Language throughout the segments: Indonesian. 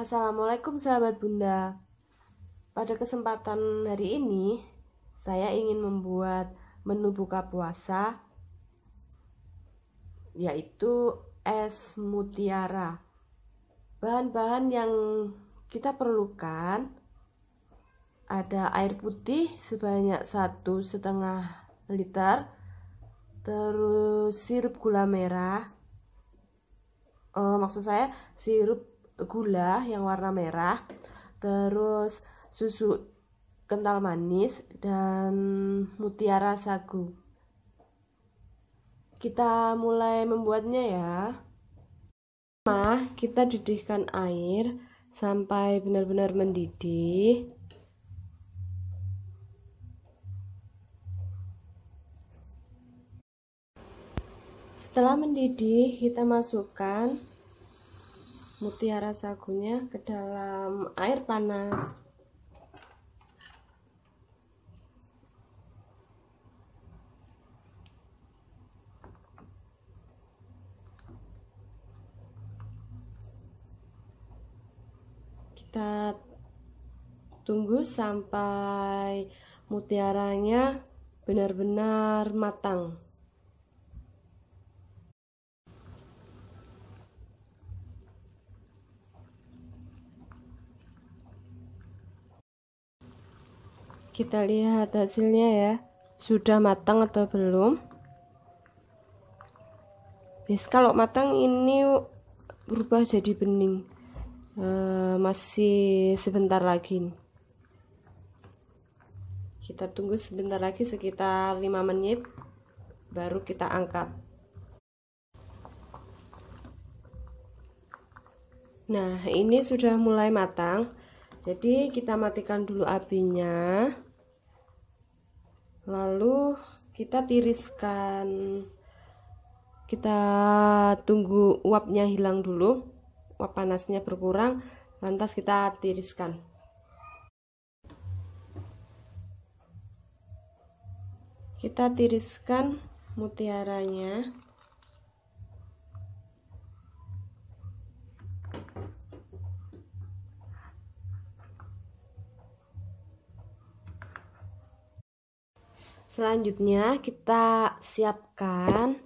Assalamualaikum sahabat bunda Pada kesempatan hari ini Saya ingin membuat menu buka puasa Yaitu es mutiara Bahan-bahan yang kita perlukan Ada air putih sebanyak satu setengah liter Terus sirup gula merah e, Maksud saya sirup gula yang warna merah terus susu kental manis dan mutiara sagu kita mulai membuatnya ya Nah, kita didihkan air sampai benar-benar mendidih Setelah mendidih, kita masukkan mutiara sagunya ke dalam air panas kita tunggu sampai mutiaranya benar-benar matang. kita lihat hasilnya ya sudah matang atau belum bis kalau matang ini berubah jadi bening e, masih sebentar lagi kita tunggu sebentar lagi sekitar 5 menit baru kita angkat nah ini sudah mulai matang jadi kita matikan dulu apinya lalu kita tiriskan kita tunggu uapnya hilang dulu uap panasnya berkurang lantas kita tiriskan kita tiriskan mutiaranya Selanjutnya kita siapkan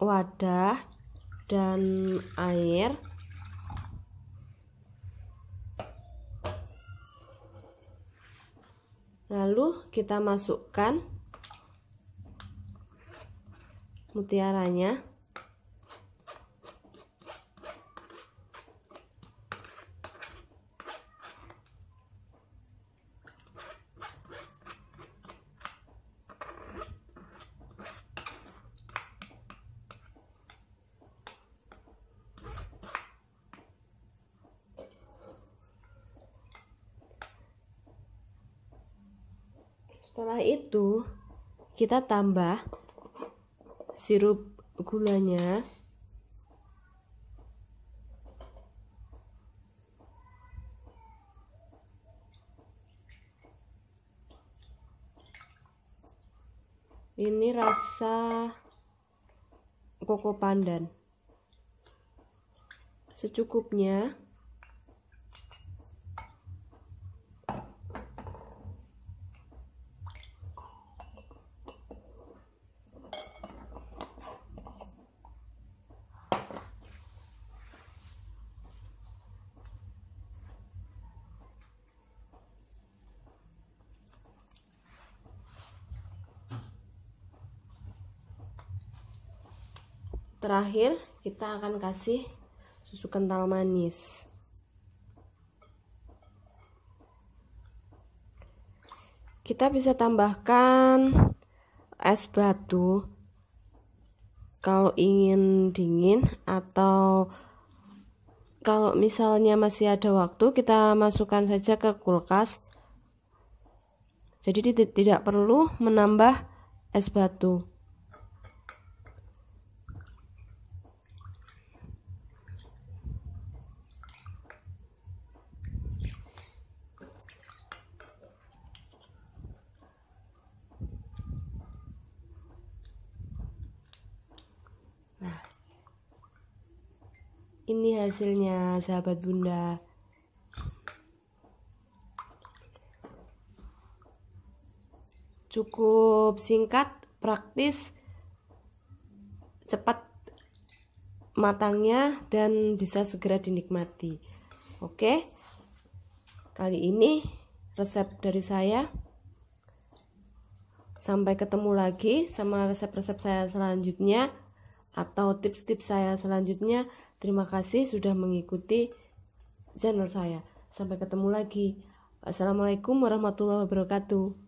wadah dan air. Lalu kita masukkan mutiaranya. Setelah itu, kita tambah sirup gulanya. Ini rasa koko pandan. Secukupnya. terakhir kita akan kasih susu kental manis kita bisa tambahkan es batu kalau ingin dingin atau kalau misalnya masih ada waktu kita masukkan saja ke kulkas jadi tidak perlu menambah es batu Ini hasilnya, sahabat Bunda. Cukup singkat, praktis, cepat matangnya dan bisa segera dinikmati. Oke. Kali ini resep dari saya. Sampai ketemu lagi sama resep-resep saya selanjutnya atau tips-tips saya selanjutnya. Terima kasih sudah mengikuti channel saya. Sampai ketemu lagi. Assalamualaikum warahmatullahi wabarakatuh.